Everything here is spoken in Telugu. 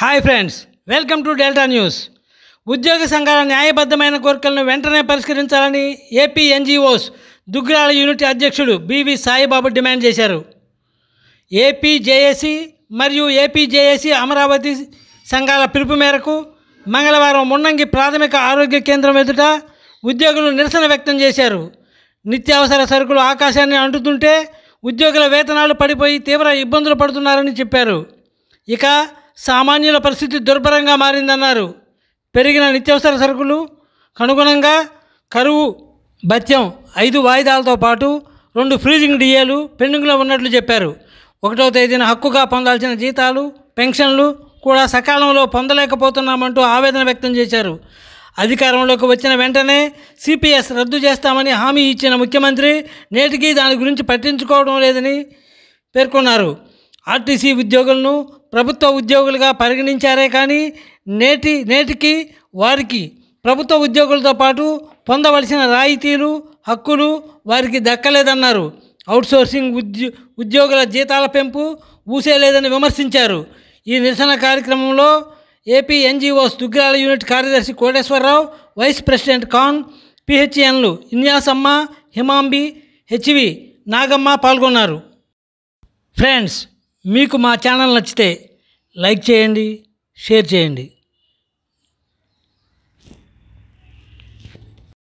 hi friends welcome to Delta News ఉద్యోగ సంఘాల న్యాయబద్ధమైన కోరికలను వెంటనే పరిష్కరించాలని ఏపీ ఎన్జిఓస్ దుగ్గిరాల యూనిట్ అధ్యక్షుడు బివి సాయిబాబు డిమాండ్ చేశారు ఏపీజేఏసీ మరియు ఏపీజేఏసీ అమరావతి సంఘాల పిలుపు మేరకు మంగళవారం మున్నంగి ప్రాథమిక ఆరోగ్య కేంద్రం ఎదుట ఉద్యోగులు నిరసన వ్యక్తం చేశారు నిత్యావసర సరుకులు ఆకాశాన్ని అంటుతుంటే ఉద్యోగుల వేతనాలు పడిపోయి తీవ్ర ఇబ్బందులు పడుతున్నారని చెప్పారు ఇక సామాన్యుల పరిస్థితి దుర్భరంగా మారిందన్నారు పెరిగిన నిత్యావసర సరుకులు కనుగుణంగా కరువు భత్యం ఐదు వాయిదాలతో పాటు రెండు ఫ్రీజింగ్ డిఏలు పెండింగ్లో ఉన్నట్లు చెప్పారు ఒకటో తేదీన హక్కుగా పొందాల్సిన జీతాలు పెన్షన్లు కూడా సకాలంలో పొందలేకపోతున్నామంటూ ఆవేదన వ్యక్తం చేశారు అధికారంలోకి వచ్చిన వెంటనే సిపిఎస్ రద్దు చేస్తామని హామీ ఇచ్చిన ముఖ్యమంత్రి నేటికి దాని గురించి పట్టించుకోవడం లేదని పేర్కొన్నారు ఆర్టీసీ ఉద్యోగులను ప్రభుత్వ ఉద్యోగులుగా పరిగణించారే కానీ నేటి నేటికి వారికి ప్రభుత్వ ఉద్యోగులతో పాటు పొందవలసిన రాయితీలు హక్కులు వారికి దక్కలేదన్నారు అవుట్సోర్సింగ్ ఉద్యో ఉద్యోగుల జీతాల పెంపు ఊసేలేదని విమర్శించారు ఈ నిరసన కార్యక్రమంలో ఏపీ ఎన్జీఓస్ దుగ్గిరాల యూనిట్ కార్యదర్శి కోటేశ్వరరావు వైస్ ప్రెసిడెంట్ ఖాన్ పిహెచ్ఎన్లు ఇన్యాసమ్మ హిమాంబి హెచ్వి నాగమ్మ పాల్గొన్నారు ఫ్రెండ్స్ మీకు మా ఛానల్ నచ్చితే లైక్ చేయండి షేర్ చేయండి